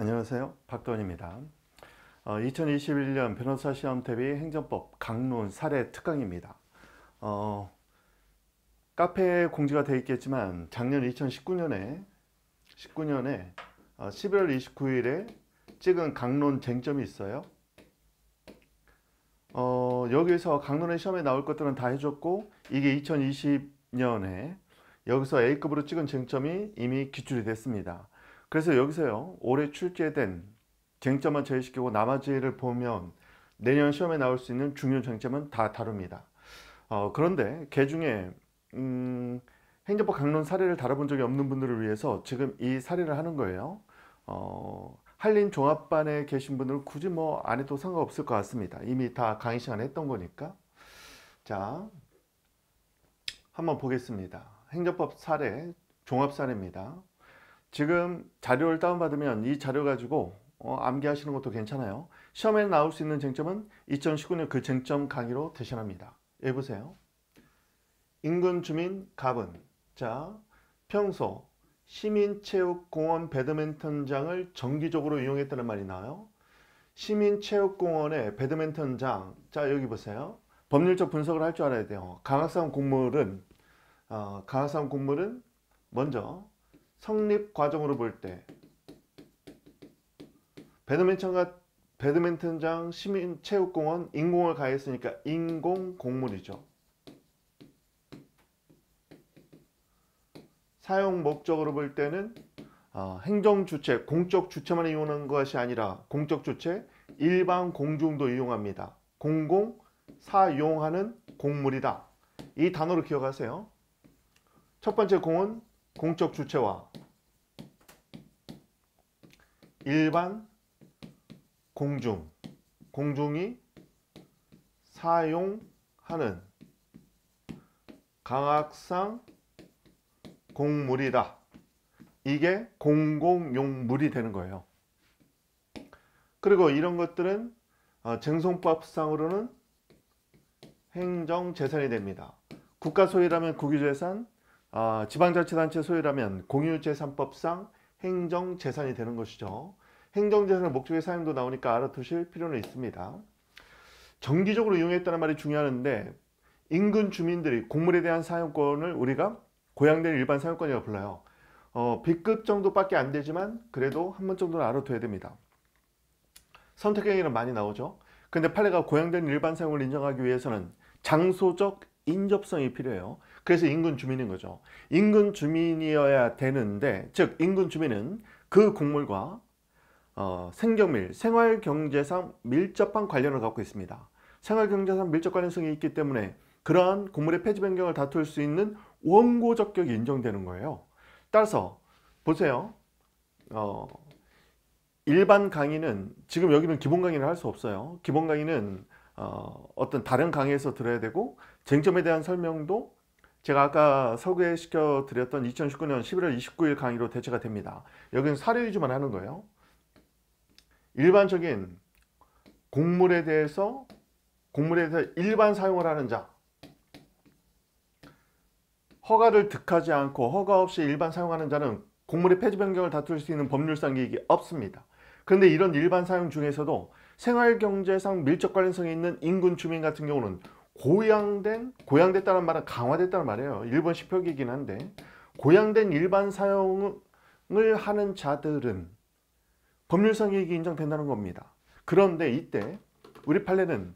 안녕하세요. 박도원입니다. 2021년 어, 변호사 시험 대비 행정법 강론 사례 특강입니다. 어, 카페에 공지가 되어 있겠지만 작년 2019년에 19년에 11월 29일에 찍은 강론 쟁점이 있어요. 어, 여기서 강론의 시험에 나올 것들은 다 해줬고 이게 2020년에 여기서 A급으로 찍은 쟁점이 이미 기출이 됐습니다. 그래서 여기서요 올해 출제된 쟁점만 제외시키고 나머지를 보면 내년 시험에 나올 수 있는 중요 쟁점은 다 다룹니다 어, 그런데 개 중에 음, 행정법 강론 사례를 다뤄본 적이 없는 분들을 위해서 지금 이 사례를 하는 거예요 어, 한린 종합반에 계신 분들은 굳이 뭐 안 해도 상관없을 것 같습니다 이미 다 강의 시간에 했던 거니까 자 한번 보겠습니다 행정법 사례 종합 사례입니다 지금 자료를 다운받으면 이 자료 가지고 어, 암기하시는 것도 괜찮아요. 시험에 나올 수 있는 쟁점은 2019년 그 쟁점 강의로 대신합니다. 해보세요. 인근 주민 갑은 자 평소 시민체육공원 배드민턴장을 정기적으로 이용했다는 말이 나와요. 시민체육공원의 배드민턴장 자 여기 보세요. 법률적 분석을 할 줄 알아야 돼요. 강학상 공물은 어, 강학상 공물은 먼저 성립 과정으로 볼 때 배드민턴과 배드민턴장 시민체육공원 인공을 가했으니까 인공공물이죠. 사용 목적으로 볼 때는 어, 행정 주체, 공적 주체만 이용하는 것이 아니라 공적 주체, 일반 공중도 이용합니다. 공공 사용하는 공물이다. 이 단어를 기억하세요. 첫 번째 공은 공적 주체와 일반 공중, 공중이 사용하는 강학상 공물이다. 이게 공공용물이 되는 거예요. 그리고 이런 것들은 어, 쟁송법상으로는 행정재산이 됩니다. 국가소유라면 국유재산, 아, 지방자치단체 소유라면 공유재산법상 행정재산이 되는 것이죠. 행정재산의 목적의 사용도 나오니까 알아두실 필요는 있습니다. 정기적으로 이용했다는 말이 중요한데 인근 주민들이 공물에 대한 사용권을 우리가 고양된 일반 사용권이라고 불러요. 어, B급 정도밖에 안 되지만 그래도 한 번 정도는 알아둬야 됩니다. 선택행위는 많이 나오죠. 근데 판례가 고양된 일반 사용을 인정하기 위해서는 장소적 인접성이 필요해요. 그래서 인근 주민인 거죠. 인근 주민이어야 되는데 즉 인근 주민은 그 곡물과 어, 생경밀, 생활경제상 밀접한 관련을 갖고 있습니다. 생활경제상 밀접 관련성이 있기 때문에 그러한 곡물의 폐지 변경을 다툴 수 있는 원고 적격이 인정되는 거예요. 따라서 보세요. 어, 일반 강의는 지금 여기는 기본 강의를 할 수 없어요. 기본 강의는 어, 어떤 다른 강의에서 들어야 되고 쟁점에 대한 설명도 제가 아까 소개시켜 드렸던 2019년 11월 29일 강의로 대체가 됩니다. 여기는 사례 위주만 하는 거예요. 일반적인 곡물에 대해서 곡물에 대해서 일반 사용을 하는 자 허가를 득하지 않고 허가 없이 일반 사용하는 자는 곡물의 폐지 변경을 다툴 수 있는 법률상 기익이 없습니다. 그런데 이런 일반 사용 중에서도 생활경제상 밀접 관련성이 있는 인근 주민 같은 경우는 고양된, 고양됐다는 말은 강화됐다는 말이에요. 일본 식표기이긴 한데 고양된 일반 사용을 하는 자들은 법률상 이익이 인정된다는 겁니다. 그런데 이때 우리 판례는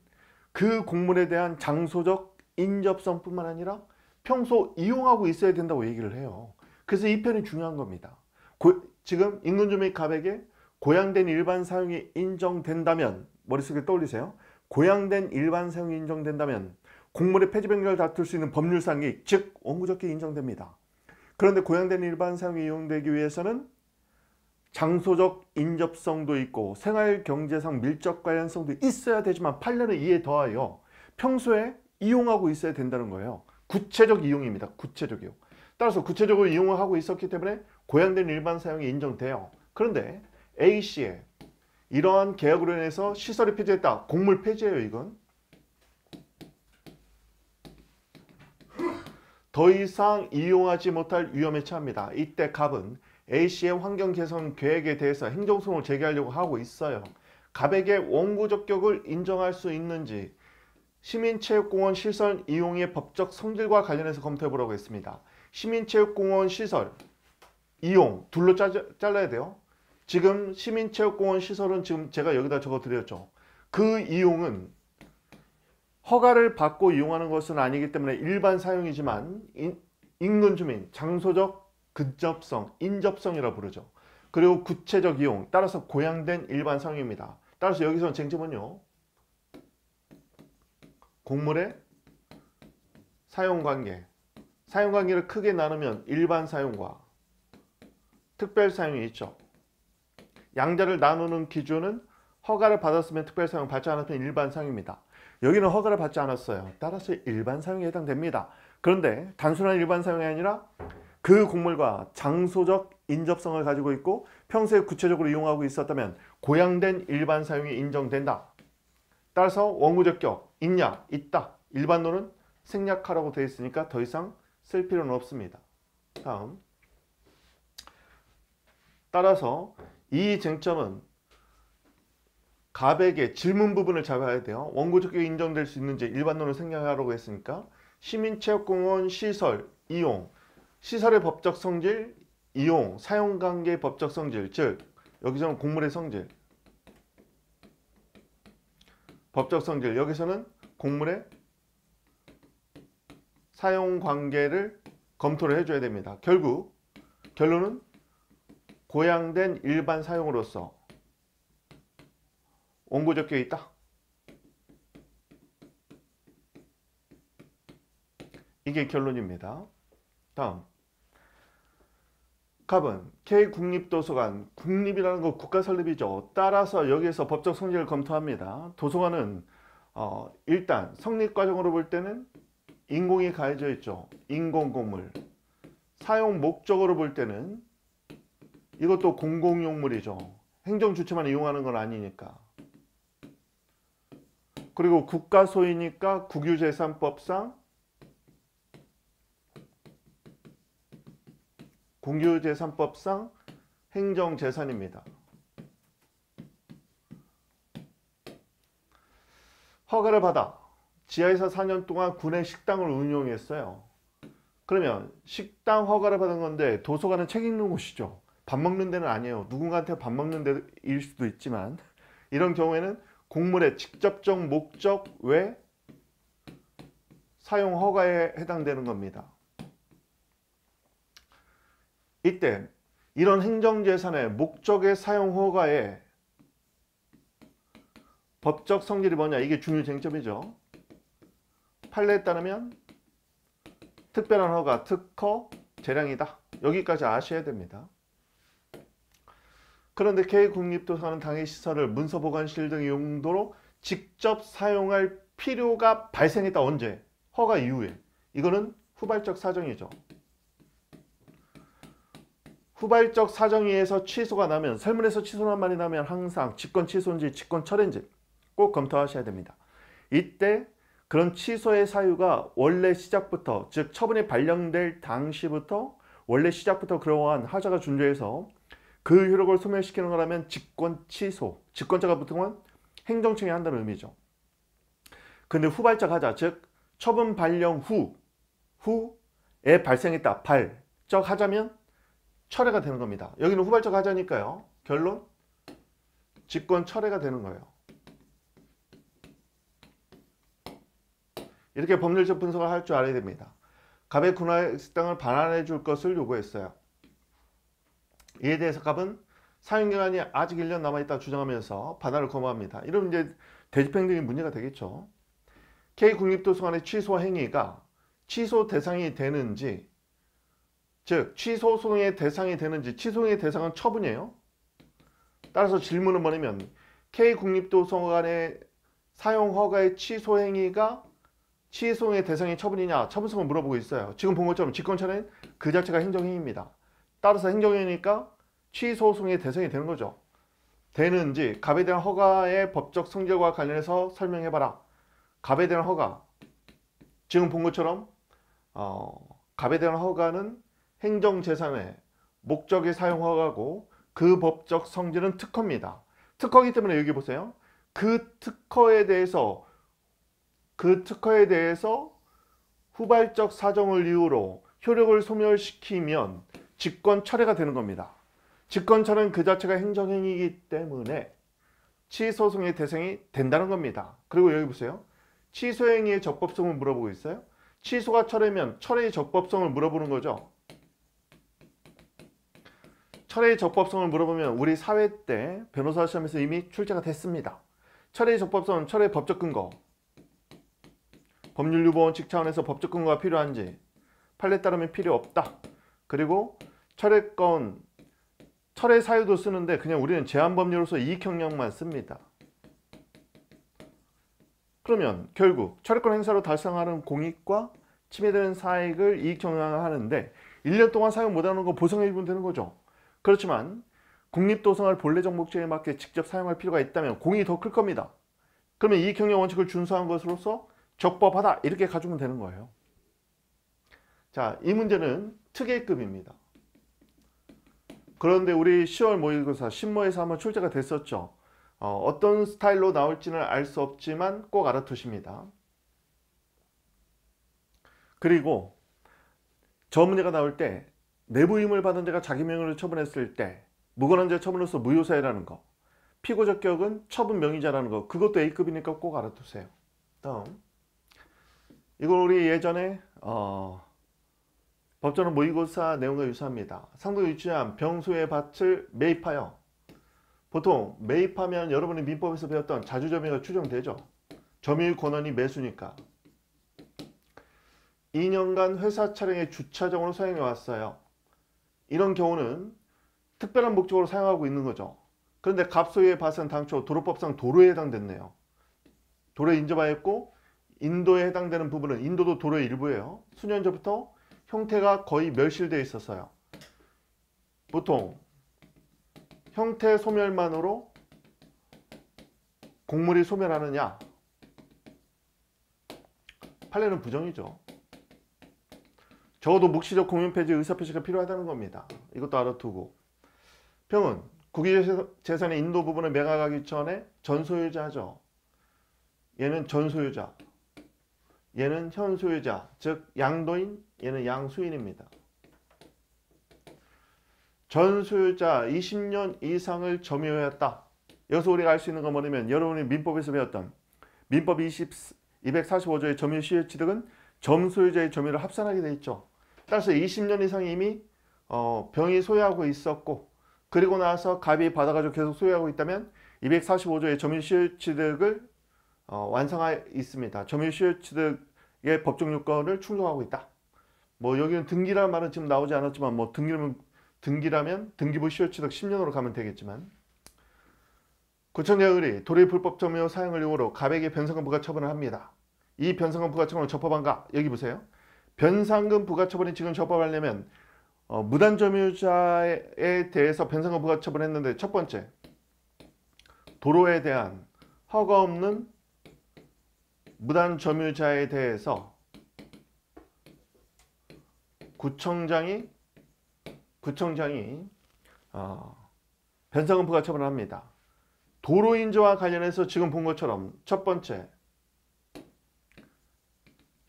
그 공문에 대한 장소적 인접성뿐만 아니라 평소 이용하고 있어야 된다고 얘기를 해요. 그래서 이 편이 중요한 겁니다. 고, 지금 인근주민 갑에게 고양된 일반 사용이 인정된다면 머릿속에 떠올리세요. 고양된 일반 사용이 인정된다면 공물의 폐지변경을 다툴 수 있는 법률상이즉원구적기 인정됩니다. 그런데 고양된 일반 사용이 이용되기 위해서는 장소적 인접성도 있고 생활경제상 밀접 관련성도 있어야 되지만 판례는 이에 더하여 평소에 이용하고 있어야 된다는 거예요. 구체적 이용입니다. 구체적 이용. 따라서 구체적으로 이용을 하고 있었기 때문에 고양된 일반 사용이 인정돼요. 그런데 A씨의 이러한 계약으로 인해서 시설이 폐지했다. 곡물 폐지예요, 이건. 더 이상 이용하지 못할 위험에 처합니다. 이때 갑은 A씨의 환경 개선 계획에 대해서 행정소송을 제기하려고 하고 있어요. 갑에게 원고 적격을 인정할 수 있는지 시민체육공원 시설 이용의 법적 성질과 관련해서 검토해보라고 했습니다. 시민체육공원 시설 이용 둘로 짜, 잘라야 돼요. 지금 시민체육공원 시설은 지금 제가 여기다 적어드렸죠. 그 이용은 허가를 받고 이용하는 것은 아니기 때문에 일반 사용이지만 인, 인근 주민, 장소적 근접성, 인접성이라 부르죠. 그리고 구체적 이용, 따라서 고양된 일반 사용입니다. 따라서 여기서 쟁점은요. 공물의 사용관계 사용관계를 크게 나누면 일반 사용과 특별 사용이 있죠. 양자를 나누는 기준은 허가를 받았으면 특별사용, 받지 않았으면 일반사용입니다. 여기는 허가를 받지 않았어요. 따라서 일반사용에 해당됩니다. 그런데 단순한 일반사용이 아니라 그 곡물과 장소적 인접성을 가지고 있고 평소에 구체적으로 이용하고 있었다면 고양된 일반사용이 인정된다. 따라서 원고적격, 있냐, 있다. 일반론은 생략하라고 되어 있으니까 더 이상 쓸 필요는 없습니다. 다음 따라서 이 쟁점은 갑에게 질문 부분을 잡아야 돼요. 원고적격이 인정될 수 있는지 일반론을 생략하라고 했으니까 시민체육공원 시설 이용, 시설의 법적 성질 이용, 사용관계 법적 성질, 즉 여기서는 공물의 성질, 법적 성질, 여기서는 공물의 사용관계를 검토를 해줘야 됩니다. 결국 결론은 고양된 일반 사용으로서 원고 적혀 있다. 이게 결론입니다. 다음 갑은 K국립도서관, 국립이라는 건 국가 설립이죠. 따라서 여기에서 법적 성질을 검토합니다. 도서관은 어, 일단 성립 과정으로 볼 때는 인공이 가해져 있죠. 인공 건물. 사용 목적으로 볼 때는 이것도 공공용물이죠. 행정 주체만 이용하는 건 아니니까. 그리고 국가소이니까 국유재산법상 공유재산법상 행정재산입니다. 허가를 받아 지하에서 4년 동안 군의 식당을 운영했어요. 그러면 식당 허가를 받은 건데 도서관은 책 읽는 곳이죠. 밥 먹는 데는 아니에요. 누군가한테 밥 먹는 데일 수도 있지만 이런 경우에는 공물의 직접적 목적 외 사용 허가에 해당되는 겁니다. 이때 이런 행정재산의 목적의 사용 허가에 법적 성질이 뭐냐 이게 중요 쟁점이죠. 판례에 따르면 특별한 허가, 특허, 재량이다. 여기까지 아셔야 됩니다. 그런데 K국립도서관은 당의 시설을 문서보관실 등 용도로 직접 사용할 필요가 발생했다. 언제? 허가 이후에. 이거는 후발적 사정이죠. 후발적 사정에서 취소가 나면 설문에서 취소란 말이 나면 항상 직권 취소인지 직권 철인지 꼭 검토하셔야 됩니다. 이때 그런 취소의 사유가 원래 시작부터 즉 처분이 발령될 당시부터 원래 시작부터 그러한 하자가 존재해서 그 효력을 소멸시키는 거라면 직권 취소, 직권자가 보통은 행정청이 한다는 의미죠. 근데 후발적 하자, 즉 처분 발령 후, 후에 발생했다, 발적 하자면 철회가 되는 겁니다. 여기는 후발적 하자니까요. 결론, 직권 철회가 되는 거예요. 이렇게 법률적 분석을 할 줄 알아야 됩니다. 갑의 군화의 식당을 반환해 줄 것을 요구했어요. 이에 대해서 갑은 사용기간이 아직 1년 남아있다 주장하면서 반환을 거부합니다. 이러면 이제 대집행 등이 문제가 되겠죠. K국립도서관의 취소 행위가 취소 대상이 되는지 즉 취소 소송의 대상이 되는지 취소의 대상은 처분이에요. 따라서 질문을 보내면 K국립도서관의 사용 허가의 취소 행위가 취소의 대상이 처분이냐 처분성을 물어보고 있어요. 지금 본 것처럼 직권처는 그 자체가 행정행위입니다. 따라서 행정이니까 취소송의 대상이 되는 거죠. 되는지 갑에 대한 허가의 법적 성질과 관련해서 설명해봐라. 갑에 대한 허가 지금 본 것처럼 어, 갑에 대한 허가는 행정재산의 목적의 사용허가고 그 법적 성질은 특허입니다. 특허이기 때문에 여기 보세요. 그 특허에 대해서 그 특허에 대해서 후발적 사정을 이유로 효력을 소멸시키면 직권 철회가 되는 겁니다. 직권 철회는 그 자체가 행정행위이기 때문에 취소송의 대상이 된다는 겁니다. 그리고 여기 보세요. 취소행위의 적법성을 물어보고 있어요. 취소가 철회면 철회의 적법성을 물어보는 거죠. 철회의 적법성을 물어보면 우리 사회 때 변호사 시험에서 이미 출제가 됐습니다. 철회의 적법성은 철회 법적 근거, 법률유보원칙 차원에서 법적 근거가 필요한지, 판례 따르면 필요 없다. 그리고 철회권, 철회 사유도 쓰는데 그냥 우리는 제한법률로서 이익형량만 씁니다. 그러면 결국 철회권 행사로 달성하는 공익과 침해되는 사익을 이익형량하는데 1년 동안 사용 못하는 거 보상 해 일부 되는 거죠. 그렇지만 국립도서관을 본래 정목적에 맞게 직접 사용할 필요가 있다면 공이 더 클 겁니다. 그러면 이익형량 원칙을 준수한 것으로서 적법하다 이렇게 가주면 되는 거예요. 자, 이 문제는 특혜급입니다. 그런데 우리 10월 모의고사 신모에서 한번 출제가 됐었죠. 어, 떤 스타일로 나올지는 알 수 없지만 꼭 알아두십니다. 그리고 저 문제가 나올 때 내부 임을 받은 자가 자기 명의로 처분했을 때 무관한 자 처분으로서 무효사유라는 거 피고 적격은 처분 명의자라는 거 그것도 A급이니까 꼭 알아두세요. 다음 이걸 우리 예전에 어, 법전은 모의고사 내용과 유사합니다. 상도 유치한 병수의 밭을 매입하여 보통 매입하면 여러분이 민법에서 배웠던 자주점유가 추정되죠. 점유의 권한이 매수니까 2년간 회사 차량의 주차장으로 사용해 왔어요. 이런 경우는 특별한 목적으로 사용하고 있는 거죠. 그런데 갑소의 밭은 당초 도로법상 도로에 해당됐네요. 도로에 인접하였고 인도에 해당되는 부분은 인도도 도로의 일부예요. 수년 전부터 형태가 거의 멸실되어 있었어요. 보통 형태 소멸만으로 곡물이 소멸하느냐? 판례는 부정이죠. 적어도 묵시적 공연폐지 의사표시가 필요하다는 겁니다. 이것도 알아두고 평은 국유재산의 인도 부분을 매각하기 전에 전소유자죠. 얘는 전소유자, 얘는 현소유자, 즉 양도인 얘는 양수인입니다. 전소유자 20년 이상을 점유했다. 여기서 우리가 알 수 있는 건 뭐냐면 여러분이 민법에서 배웠던 민법 20, 245조의 점유시효 취득은 점소유자의 점유를 합산하게 돼 있죠. 따라서 20년 이상 이미 어, 병이 소유하고 있었고 그리고 나서 갑이 받아가지고 계속 소유하고 있다면 245조의 점유시효 취득을 어, 완성하 있습니다. 점유시효 취득의 법정 요건을 충족하고 있다. 뭐 여기는 등기라는 말은 지금 나오지 않았지만 뭐 등기라면 등기라면 등기부 시효취득 10년으로 가면 되겠지만 구청장의 도리 불법 점유 사용을 이유로 가백의 변상금 부과 처분을 합니다. 이 변상금 부과 처분은 적법한가? 여기 보세요. 변상금 부과 처분이 지금 적법하려면 어, 무단 점유자에 대해서 변상금 부과 처분했는데 을첫 번째 도로에 대한 허가 없는 무단 점유자에 대해서 구청장이 구청장이 어, 변상금부가 처분을 합니다. 도로 인접와 관련해서 지금 본 것처럼 첫 번째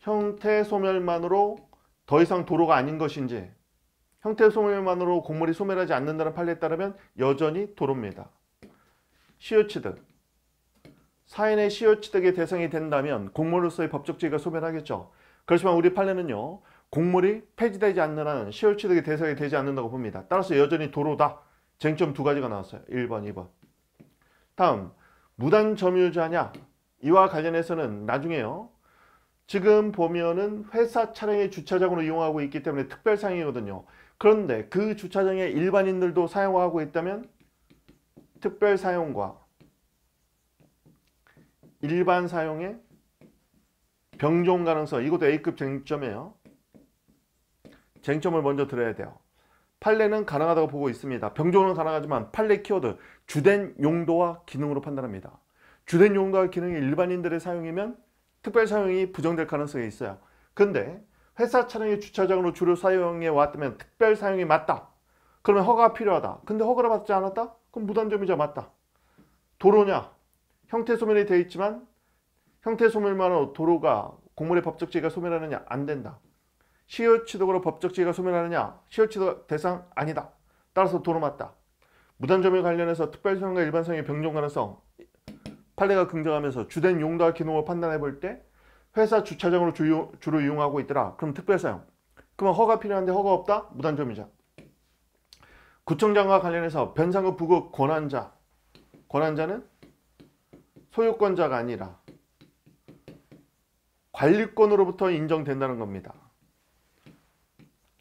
형태 소멸만으로 더 이상 도로가 아닌 것인지 형태 소멸만으로 곡물이 소멸하지 않는다는 판례에 따르면 여전히 도로입니다. 시효취득 사인의 시효취득의 대상이 된다면 공무로서의 법적 지위가 소멸하겠죠. 그렇지만 우리 판례는요. 곡물이 폐지되지 않는 다는시효취득의 대상이 되지 않는다고 봅니다. 따라서 여전히 도로다. 쟁점 두 가지가 나왔어요. 1번, 2번. 다음, 무단 점유자냐? 이와 관련해서는 나중에요. 지금 보면은 회사 차량의 주차장으로 이용하고 있기 때문에 특별상이거든요. 그런데 그 주차장에 일반인들도 사용하고 있다면 특별 사용과 일반 사용의 병종 가능성 이것도 A급 쟁점이에요. 쟁점을 먼저 들어야 돼요. 판례는 가능하다고 보고 있습니다. 병종은 가능하지만 판례 키워드, 주된 용도와 기능으로 판단합니다. 주된 용도와 기능이 일반인들의 사용이면 특별 사용이 부정될 가능성이 있어요. 근데 회사 차량의 주차장으로 주로 사용해 왔다면 특별 사용이 맞다. 그러면 허가가 필요하다. 근데 허가를 받지 않았다? 그럼 무단점이자 맞다. 도로냐? 형태 소멸이 되어 있지만 형태 소멸만으로 도로가 공물의 법적 지위가 소멸하느냐? 안 된다. 시효취득으로 법적 지위가 소멸하느냐? 시효취득 대상 아니다. 따라서 도로 맞다. 무단점에 관련해서 특별성과 일반성의 변종 가능성 판례가 긍정하면서 주된 용도와 기능을 판단해 볼 때 회사 주차장으로 주요, 주로 이용하고 있더라. 그럼 특별사용. 그러면 허가 필요한데 허가 없다? 무단점유자 구청장과 관련해서 변상급 부급 권한자. 권한자는 소유권자가 아니라 관리권으로부터 인정된다는 겁니다.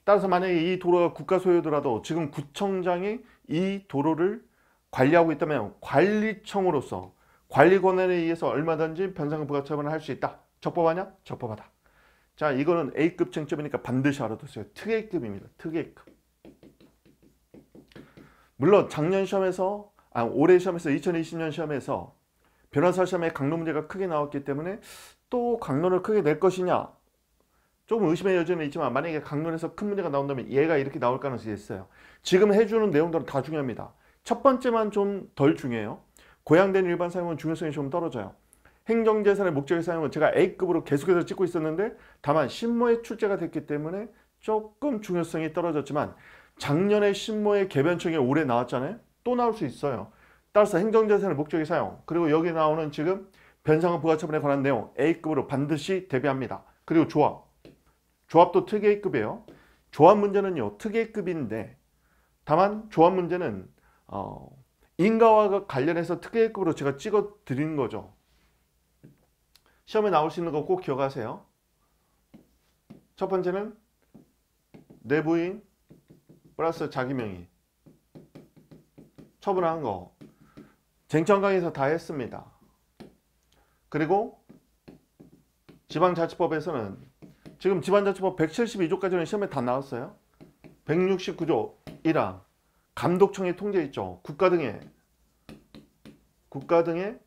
따라서 만약에 이 도로가 국가 소유더라도 지금 구청장이 이 도로를 관리하고 있다면 관리청으로서 관리 권한에 의해서 얼마든지 변상금 부과처분을 할 수 있다. 적법하냐? 적법하다. 자, 이거는 A급 쟁점이니까 반드시 알아두세요. 특혜급입니다. 특혜급. 물론 작년 시험에서 아, 올해 시험에서 2020년 시험에서 변호사 시험에 강론 문제가 크게 나왔기 때문에 또 강론을 크게 낼 것이냐 조금 의심의 여지는 있지만 만약에 강론에서 큰 문제가 나온다면 얘가 이렇게 나올 가능성이 있어요. 지금 해주는 내용들은 다 중요합니다. 첫 번째만 좀 덜 중요해요. 고양된 일반 사용은 중요성이 좀 떨어져요. 행정재산의 목적의 사용은 제가 A급으로 계속해서 찍고 있었는데 다만 신모의 출제가 됐기 때문에 조금 중요성이 떨어졌지만 작년에 신모의 개변청이 올해 나왔잖아요. 또 나올 수 있어요. 따라서 행정재산의 목적의 사용 그리고 여기 나오는 지금 변상업 부가처분에 관한 내용 A급으로 반드시 대비합니다. 그리고 조합 조합도 특이급이에요. 조합 문제는요. 특이급인데 다만 조합 문제는 어, 인가와 관련해서 특이급으로 제가 찍어 드리는 거죠. 시험에 나올 수 있는 거 꼭 기억하세요. 첫 번째는 내부인 플러스 자기 명의 처분한 거 쟁천강에서 다 했습니다. 그리고 지방자치법에서는 지금 집안자치법 172조까지는 시험에 다 나왔어요. 169조 1항 감독청의 통제 있죠. 국가 등의 국가 등의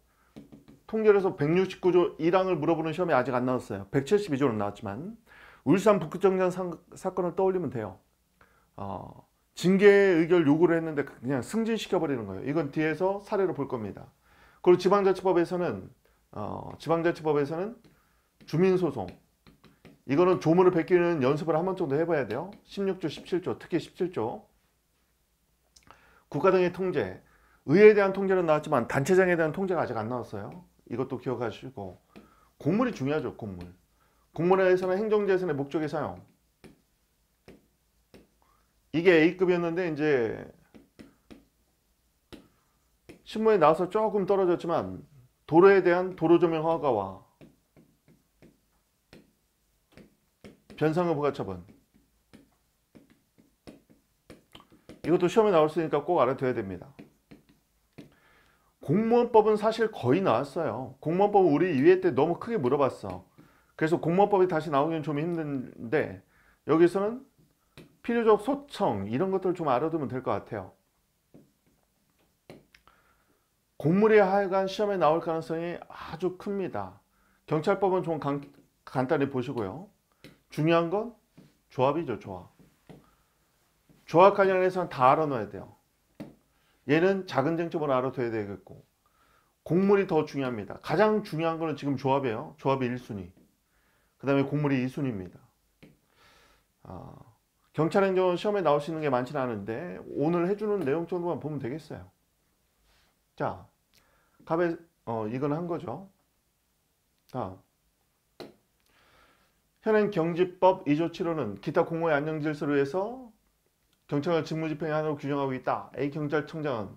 통제에서 169조 1항을 물어보는 시험이 아직 안 나왔어요. 172조는 나왔지만 울산 북극정장 사, 건을 떠올리면 돼요. 어, 징계 의결 요구를 했는데 그냥 승진시켜버리는 거예요. 이건 뒤에서 사례로 볼 겁니다. 그리고 지방자치법에서는 어, 지방자치법에서는 주민소송 이거는 조문을 베끼는 연습을 한 번 정도 해봐야 돼요. 16조, 17조, 특히 17조. 국가 등의 통제, 의에 대한 통제는 나왔지만 단체장에 대한 통제가 아직 안 나왔어요. 이것도 기억하시고 공물이 중요하죠. 공물. 공문에서는 행정재산의 목적의 사용. 이게 A급이었는데 이제 신문에 나와서 조금 떨어졌지만 도로에 대한 도로조명 허가와 변상금 부가처분. 이것도 시험에 나올 수 있으니까 꼭 알아둬야 됩니다. 공무원법은 사실 거의 나왔어요. 공무원법은 우리 2회 때 너무 크게 물어봤어. 그래서 공무원법이 다시 나오기는 좀 힘든데 여기서는 필요적 소청 이런 것들을 좀 알아두면 될 것 같아요. 공물이 하여간 시험에 나올 가능성이 아주 큽니다. 경찰법은 좀 간, 간단히 보시고요. 중요한 건 조합이죠, 조합. 조합 관련해서는 다 알아놔야 돼요. 얘는 작은 쟁점을 알아둬야 되겠고 곡물이 더 중요합니다. 가장 중요한 거는 지금 조합이에요. 조합이 1순위. 그 다음에 곡물이 2순위입니다. 어, 아, 경찰행정 시험에 나올 수 있는 게 많지는 않은데 오늘 해주는 내용 정도만 보면 되겠어요. 자, 갑에 어, 이건 한 거죠. 다음. 현행 경지법 2조 7호는 기타 공호의 안녕 질서를 위해서 경찰을 직무집행한으로 규정하고 있다. A경찰청장은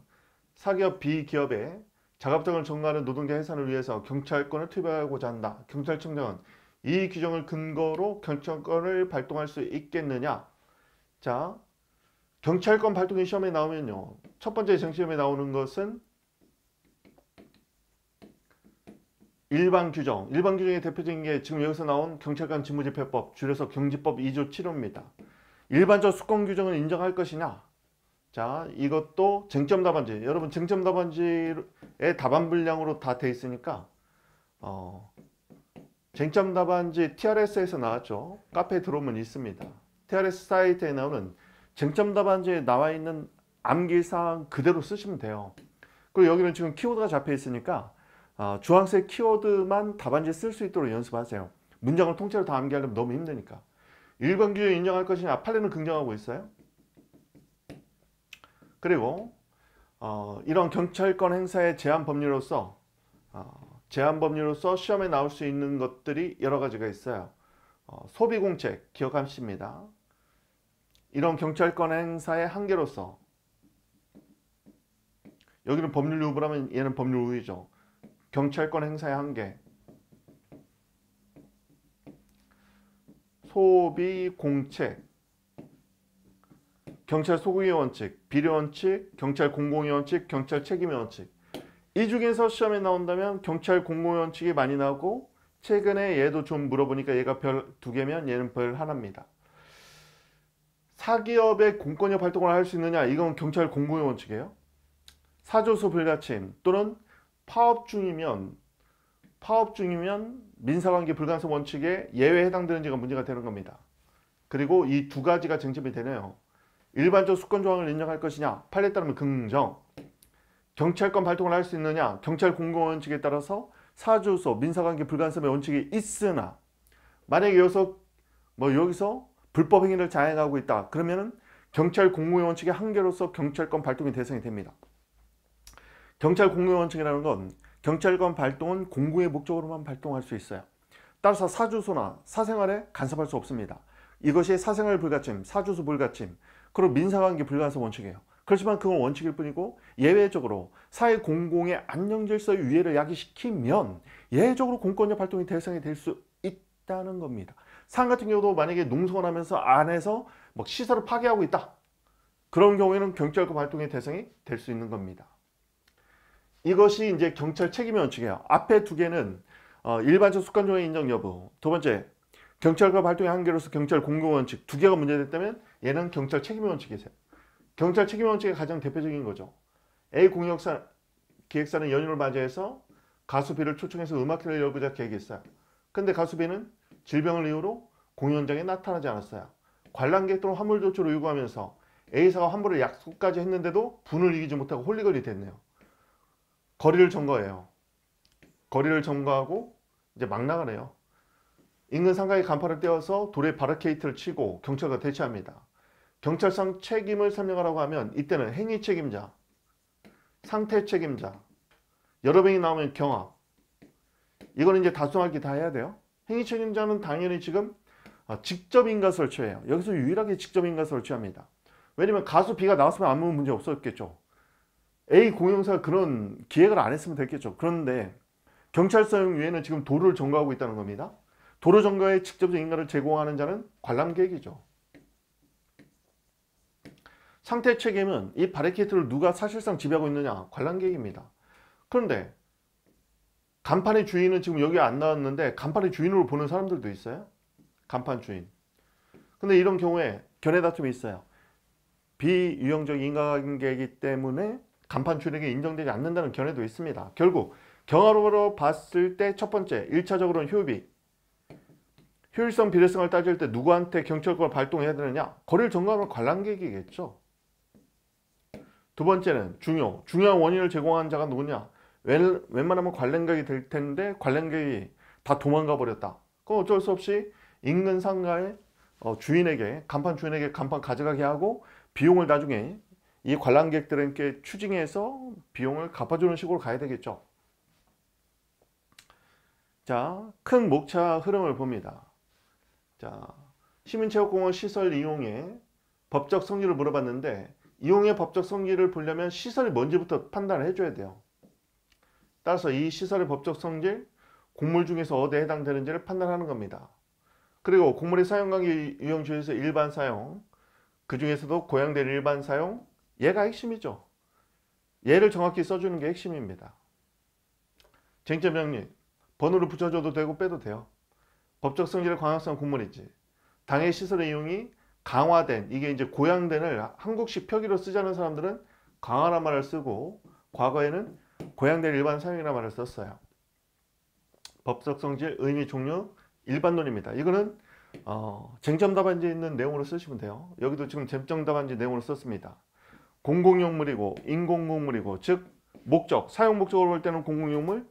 사기업 B기업의 자갑증을 전가하는 노동자 해산을 위해서 경찰권을 투입하고자 한다. 경찰청장은 이 규정을 근거로 경찰권을 발동할 수 있겠느냐? 자, 경찰권 발동의 시험에 나오면요. 첫 번째 정시험에 나오는 것은 일반 규정, 일반 규정의 대표적인 게 지금 여기서 나온 경찰관 직무집행법, 줄여서 경지법 2조 7호입니다. 일반적 수권 규정을 인정할 것이냐? 자, 이것도 쟁점 답안지. 여러분 쟁점 답안지의 답안 분량으로 다 돼 있으니까 어, 쟁점 답안지 TRS에서 나왔죠. 카페에 들어오면 있습니다. TRS 사이트에 나오는 쟁점 답안지에 나와 있는 암기사항 그대로 쓰시면 돼요. 그리고 여기는 지금 키워드가 잡혀 있으니까 아, 주황색 키워드만 답안지에 쓸 수 있도록 연습하세요. 문장을 통째로 다 암기하려면 너무 힘드니까. 일반 규율 인정할 것이냐? 판례는 긍정하고 있어요. 그리고 어, 이런 경찰권 행사의 제한 법률로서 어, 제한 법률로서 시험에 나올 수 있는 것들이 여러 가지가 있어요. 어, 소비공책 기억하십니다. 이런 경찰권 행사의 한계로서 여기는 법률 유부라면 얘는 법률 우위죠. 경찰권 행사의 한계, 소비 공책, 경찰 소구의 원칙, 비례 원칙, 경찰 공공의 원칙, 경찰 책임의 원칙 이 중에서 시험에 나온다면 경찰 공공의 원칙이 많이 나오고 최근에 얘도 좀 물어보니까 얘가 별 두 개면 얘는 별 하나입니다. 사기업의 공권력 활동을 할 수 있느냐 이건 경찰 공공의 원칙이에요. 사조수 불가침 또는 파업 중이면 파업 중이면 민사관계 불가능성 원칙에 예외에 해당되는지가 문제가 되는 겁니다. 그리고 이 두 가지가 쟁점이 되네요. 일반적 수권 조항을 인정할 것이냐 판례에 따르면 긍정 경찰권 발동을 할 수 있느냐 경찰 공공 원칙에 따라서 사주소 민사관계 불가능성의 원칙이 있으나 만약에 여기서 뭐 여기서 불법 행위를 자행하고 있다 그러면 경찰 공무원 원칙의 한계로서 경찰권 발동의 대상이 됩니다. 경찰 공무원칙이라는건 경찰관 발동은 공공의 목적으로만 발동할 수 있어요. 따라서 사주소나 사생활에 간섭할 수 없습니다. 이것이 사생활 불가침, 사주소 불가침, 그리고 민사관계 불가사 원칙이에요. 그렇지만 그건 원칙일 뿐이고 예외적으로 사회 공공의 안녕질서의 위해를 야기시키면 예외적으로 공권력 발동이 대상이 될 수 있다는 겁니다. 상 같은 경우도 만약에 농성을 하면서 안에서 막 뭐 시설을 파괴하고 있다. 그런 경우에는 경찰과 발동의 대상이 될 수 있는 겁니다. 이것이 이제 경찰 책임의 원칙이에요. 앞에 두 개는 어, 일반적 습관조회 인정 여부. 두 번째, 경찰과 발동의 한계로서 경찰 공공 원칙 두 개가 문제됐다면 얘는 경찰 책임의 원칙이세요. 경찰 책임의 원칙이 가장 대표적인 거죠. A 공역사 기획사는 연휴를 맞이해서 가수비를 초청해서 음악회를 열고 자 계획했어요. 근데 가수비는 질병을 이유로 공연장에 나타나지 않았어요. 관람객 또는 환불 조치를 요구하면서 A사가 환불을 약속까지 했는데도 분을 이기지 못하고 홀리걸이 됐네요. 거리를 점거해요. 거리를 점거하고 이제 막 나가네요. 인근 상가에 간판을 떼어서 돌에 바르케이트를 치고 경찰과 대치합니다. 경찰상 책임을 설명하라고 하면 이때는 행위 책임자, 상태 책임자, 여러 명이 나오면 경합. 이거는 이제 다수하기 다 해야 돼요. 행위 책임자는 당연히 지금 아, 직접 인가 설치해요. 여기서 유일하게 직접 인가 설치합니다. 왜냐면 가수 B가 나왔으면 아무 문제 없었겠죠. A 공영사가 그런 기획을 안 했으면 됐겠죠. 그런데 경찰서용위에는 지금 도를 로 점거하고 있다는 겁니다. 도로 점거에 직접적 인가를 제공하는 자는 관람객이죠. 상태 책임은 이 바리케이트를 누가 사실상 지배하고 있느냐? 관람객입니다. 그런데 간판의 주인은 지금 여기 안 나왔는데 간판의 주인으로 보는 사람들도 있어요. 간판 주인. 근데 이런 경우에 견해 다툼이 있어요. 비유형적 인과관계이기 때문에 간판 출액이 인정되지 않는다는 견해도 있습니다. 결국 경험으로 봤을 때 첫 번째 1차적으로는 효율비 효율성 비례성을 따질 때 누구한테 경찰권을 발동해야 되느냐 거리를 점검하는 관람객이겠죠. 두 번째는 중요 중요한 원인을 제공한 자가 누구냐 웬, 웬만하면 관람객이 될 텐데 관람객이 다 도망가 버렸다. 그건 어쩔 수 없이 인근 상가의 어, 주인에게 간판 주인에게 간판 가져가게 하고 비용을 나중에 이 관람객들에게 추징해서 비용을 갚아주는 식으로 가야 되겠죠. 자, 큰 목차 흐름을 봅니다. 자, 시민체육공원 시설 이용에 법적 성질을 물어봤는데 이용의 법적 성질을 보려면 시설이 뭔지부터 판단을 해줘야 돼요. 따라서 이 시설의 법적 성질, 공물 중에서 어디에 해당되는지를 판단하는 겁니다. 그리고 공물의 사용관계 유형 중에서 일반 사용, 그 중에서도 고양대 일반 사용, 얘가 핵심이죠. 얘를 정확히 써주는 게 핵심입니다. 쟁점 정리. 번호를 붙여줘도 되고 빼도 돼요. 법적 성질의 광역성 공문이지. 당해 시설의 이용이 강화된, 이게 이제 고양된을 한국식 표기로 쓰자는 사람들은 강화란 말을 쓰고 과거에는 고양된 일반 사용이라는 말을 썼어요. 법적 성질, 의미, 종류, 일반론입니다. 이거는 어, 쟁점 답안지에 있는 내용으로 쓰시면 돼요. 여기도 지금 쟁점 답안지 내용으로 썼습니다. 공공용물이고 인공공물이고 즉 목적, 사용 목적으로 볼 때는 공공용물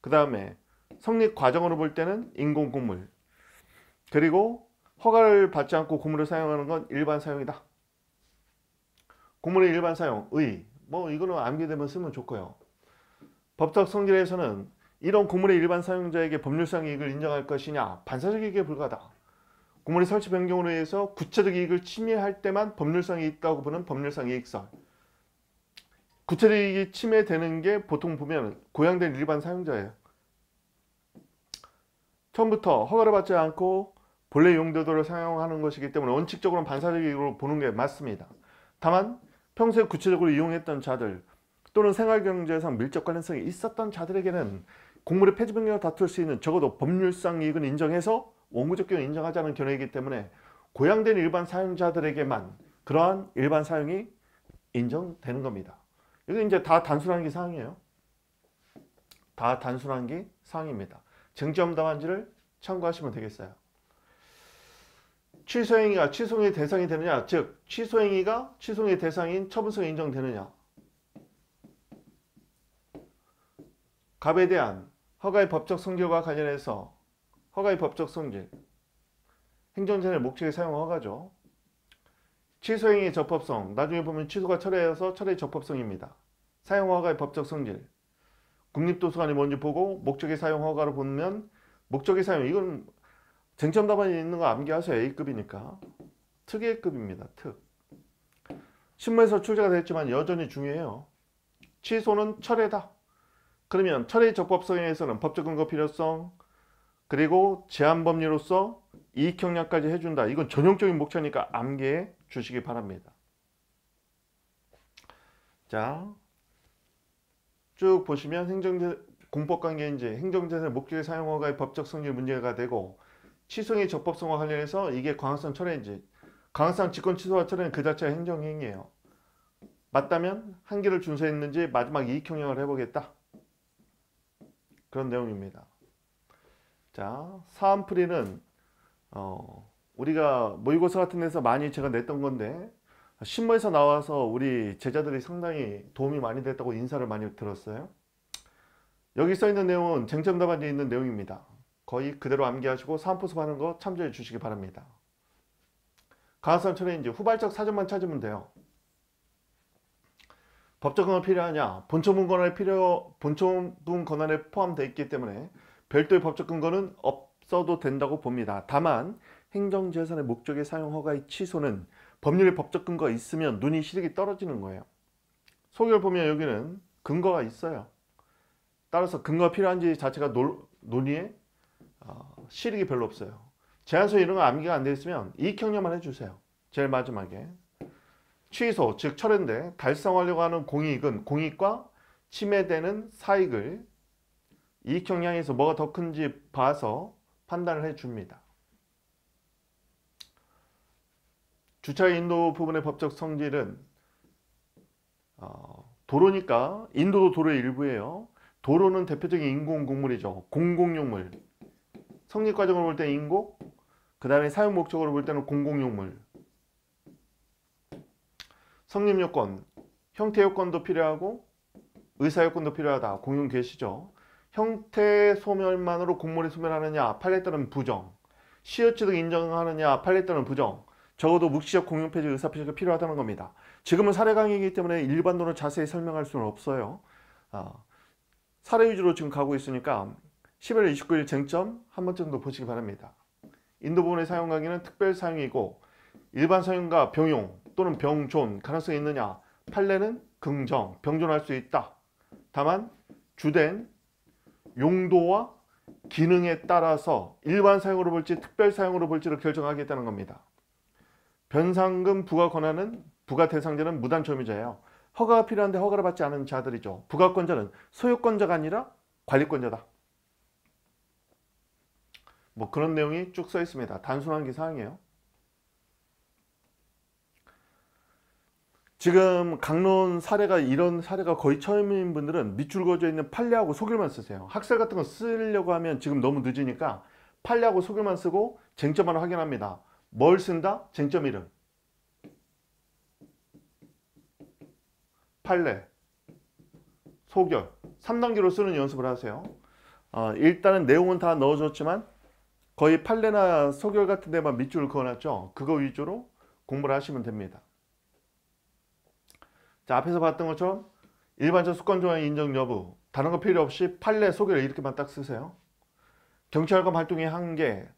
그 다음에 성립 과정으로 볼 때는 인공공물 그리고 허가를 받지 않고 고물을 사용하는 건 일반 사용이다. 고물의 일반 사용, 의, 뭐 이거는 암기되면 쓰면 좋고요. 법적 성질에서는 이런 고물의 일반 사용자에게 법률상 이익을 인정할 것이냐 반사적이기에 불과하다. 공물의 설치 변경으로 해서 구체적 이익을 침해할 때만 법률상 이익이라고 보는 법률상 이익설 구체적 이익이 침해되는 게 보통 보면 고양된 일반 사용자예요 처음부터 허가를 받지 않고 본래 용도도를 사용하는 것이기 때문에 원칙적으로는 반사적으로 보는 게 맞습니다 다만 평소에 구체적으로 이용했던 자들 또는 생활경제상 밀접 관련성이 있었던 자들에게는 공물의 폐지 변경을 다툴 수 있는 적어도 법률상 이익은 인정해서 원구적격을 인정하지 않은 견해이기 때문에 고양된 일반 사용자들에게만 그러한 일반 사용이 인정되는 겁니다. 이게 이제 다 단순한 게 사항이에요. 다 단순한 게 사항입니다. 쟁점 답안지를 참고하시면 되겠어요. 취소행위가 취소행위 대상이 되느냐 즉 취소행위가 취소행위 대상인 처분성이 인정되느냐 갑에 대한 허가의 법적 성격과 관련해서 허가의 법적 성질. 행정재는 목적에 사용 허가죠. 취소행위의 적법성. 나중에 보면 취소가 철회여서 철회 적법성입니다. 사용 허가의 법적 성질. 국립도서관이 뭔지 보고 목적의 사용 허가로 보면 목적의 사용. 이건 쟁점 답안이 있는 거 암기하세요. A급이니까. 특이급입니다. 특. 신문에서 출제가 됐지만 여전히 중요해요. 취소는 철회다. 그러면 철회 적법성에서는 법적 근거 필요성, 그리고 제한법리로서 이익형량까지 해준다. 이건 전형적인 목차니까 암기해 주시기 바랍니다. 자, 쭉 보시면 행정제 공법관계 이제 행정재산 목적의 사용허가의 법적 성질 문제가 되고 취소의 적법성과 관련해서 이게 광항성 철회인지 광항성 직권 취소와 철회는 그 자체가 행정행위예요. 맞다면 한계를 준수했는지 마지막 이익형량을 해보겠다. 그런 내용입니다. 자, 사암풀이는 어, 우리가 모의고사 같은 데서 많이 제가 냈던 건데 신문에서 나와서 우리 제자들이 상당히 도움이 많이 됐다고 인사를 많이 들었어요. 여기 써 있는 내용은 쟁점 답안지에 있는 내용입니다. 거의 그대로 암기하시고 사암포습하는 거 참조해 주시기 바랍니다. 가학산철에 이제 후발적 사전만 찾으면 돼요. 법적 근거 필요하냐? 본초문 권한에 필요 본초문 권한에 포함되어 있기 때문에 별도의 법적 근거는 없어도 된다고 봅니다. 다만 행정재산의 목적의 사용 허가의 취소는 법률의 법적 근거가 있으면 눈이 시력이 떨어지는 거예요. 소개를 보면 여기는 근거가 있어요. 따라서 근거가 필요한지 자체가 논, 논의에 어, 실익이 별로 없어요. 제안서 이런 거 암기가 안 돼 있으면 이익형량만 해주세요. 제일 마지막에. 취소, 즉 철회인데 달성하려고 하는 공익은 공익과 침해되는 사익을 이익 경향에서 뭐가 더 큰지 봐서 판단을 해줍니다. 주차 인도 부분의 법적 성질은 어, 도로니까 인도도 도로의 일부예요. 도로는 대표적인 인공공물이죠. 공공용물. 성립과정으볼때 인공, 그 다음에 사용 목적으로 볼 때는 공공용물. 성립 요건, 형태 요건도 필요하고 의사 요건도 필요하다. 공용 개시죠. 형태 소멸만으로 곡물이 소멸하느냐 팔레트는 부정 시어치 등 인정하느냐 팔레트는 부정 적어도 묵시적 공용폐지 의사표시가 필요하다는 겁니다 지금은 사례 강의이기 때문에 일반론을 자세히 설명할 수는 없어요 어, 사례 위주로 지금 가고 있으니까 11월 29일 쟁점 한 번 정도 보시기 바랍니다 인도 부분의 사용 강의는 특별 사용이고 일반 사용과 병용 또는 병존 가능성이 있느냐 판례는 긍정, 병존할 수 있다 다만 주된 용도와 기능에 따라서 일반 사용으로 볼지 특별 사용으로 볼지를 결정하겠다는 겁니다. 변상금 부과 권한은 부가 대상자는 무단점유자예요. 허가가 필요한데 허가를 받지 않은 자들이죠. 부가권자는 소유권자가 아니라 관리권자다. 뭐 그런 내용이 쭉 써 있습니다. 단순한 기사항이에요. 지금 강론 사례가 이런 사례가 거의 처음인 분들은 밑줄 그어져 있는 판례하고 소개만 쓰세요. 학설 같은 거 쓰려고 하면 지금 너무 늦으니까 판례하고 소개만 쓰고 쟁점 하나 확인합니다. 뭘 쓴다? 쟁점 이름. 판례, 소결, 3단계로 쓰는 연습을 하세요. 어, 일단은 내용은 다 넣어줬지만 거의 판례나 소결 같은 데만 밑줄 을 그어놨죠. 그거 위주로 공부를 하시면 됩니다. 자, 앞에서 봤던 것처럼 일반적 수권조항의 인정 여부, 다른 거 필요 없이 판례 소개를 이렇게만 딱 쓰세요. 경찰관 활동의 한계,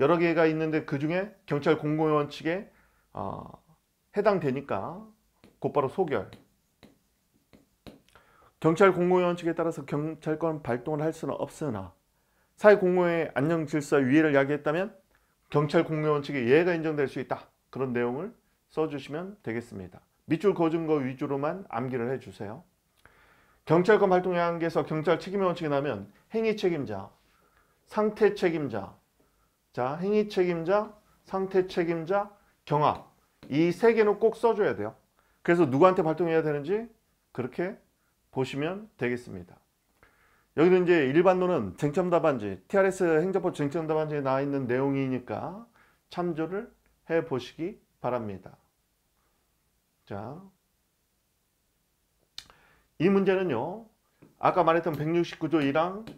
여러 개가 있는데 그 중에 경찰 공공원 측에 어, 해당되니까 곧바로 소결. 경찰 공공원 측에 따라서 경찰권 발동을 할 수는 없으나 사회공공의 안녕질서 위해를 야기했다면 경찰 공공원 측에 예가 인정될 수 있다. 그런 내용을 써주시면 되겠습니다. 밑줄 거어거 위주로만 암기를 해주세요. 경찰권 활동 양계에서 경찰 책임 원칙이 나면 행위 책임자, 상태 책임자, 자 행위 책임자, 상태 책임자, 경합 이 세 개는 꼭 써줘야 돼요. 그래서 누구한테 발동해야 되는지 그렇게 보시면 되겠습니다. 여기는 이제 일반론은 쟁점답안지, TRS 행정법 쟁점답안지에 나와 있는 내용이니까 참조를 해 보시기 바랍니다. 자, 이 문제는요. 아까 말했던 169조 1항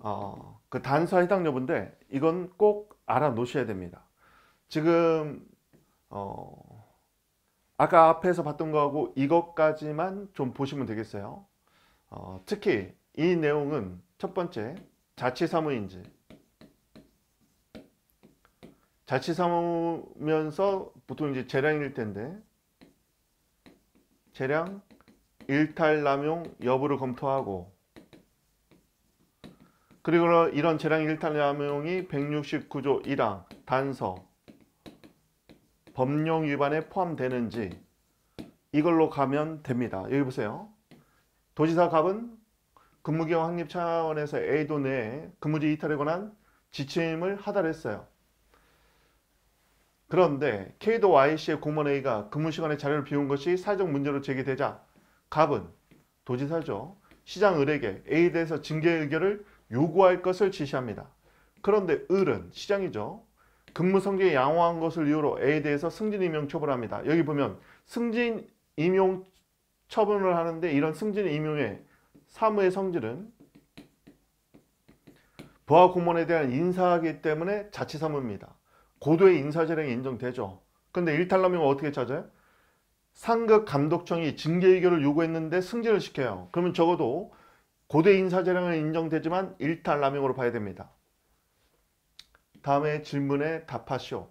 어, 그 단서 해당 여부인데 이건 꼭 알아놓으셔야 됩니다. 지금 어, 아까 앞에서 봤던 거하고 이것까지만 좀 보시면 되겠어요. 어, 특히 이 내용은 첫 번째 자치사무인지 자치사무면서 보통 이제 재량일 텐데 재량, 일탈 남용 여부를 검토하고 그리고 이런 재량 일탈 남용이 169조 1항 단서 법령 위반에 포함되는지 이걸로 가면 됩니다. 여기 보세요. 도지사 갑은 근무기업 확립 차원에서 A도 내에 네, 근무지 이탈에 관한 지침을 하달했어요. 그런데 K도 Y씨의 공무원 A가 근무 시간에 자료를 비운 것이 사회적 문제로 제기되자 갑은 도지사죠. 시장 을에게 A에 대해서 징계 의결을 요구할 것을 지시합니다. 그런데 을은 시장이죠. 근무 성격이 양호한 것을 이유로 A에 대해서 승진 임용 처벌합니다. 여기 보면 승진 임용 처분을 하는데 이런 승진 임용의 사무의 성질은 부하 공무원에 대한 인사하기 때문에 자치사무입니다. 고도의 인사재량이 인정되죠. 근데 일탈남이면 어떻게 찾아요? 상급 감독청이 징계의결을 요구했는데 승진을 시켜요. 그러면 적어도 고대 인사재량은 인정되지만 일탈남용으로 봐야 됩니다. 다음에 질문에 답하시오.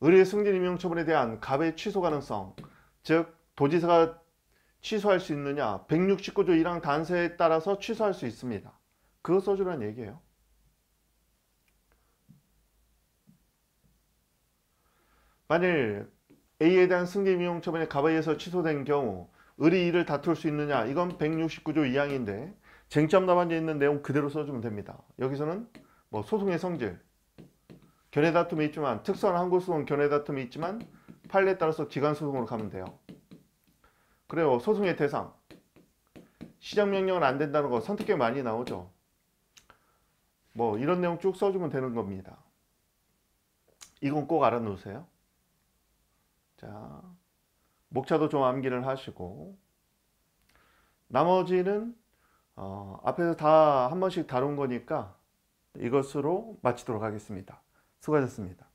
의뢰 승진 임용 처분에 대한 갑의 취소 가능성, 즉 도지사가 취소할 수 있느냐 169조 1항 단서에 따라서 취소할 수 있습니다. 그거 써주라는 얘기예요. 만일 A에 대한 승계 미용 처분이 가바이에서 취소된 경우 을이 이를 다툴 수 있느냐 이건 169조 2항인데 쟁점 답안지에 있는 내용 그대로 써주면 됩니다. 여기서는 뭐 소송의 성질, 견해 다툼이 있지만 특수한 항고소송 견해 다툼이 있지만 판례에 따라서 기간 소송으로 가면 돼요. 그래요. 소송의 대상. 시장 명령은 안 된다는 거 선택해 많이 나오죠. 뭐 이런 내용 쭉 써주면 되는 겁니다. 이건 꼭 알아놓으세요. 자, 목차도 좀 암기를 하시고 나머지는 어, 앞에서 다 한 번씩 다룬 거니까 이것으로 마치도록 하겠습니다. 수고하셨습니다.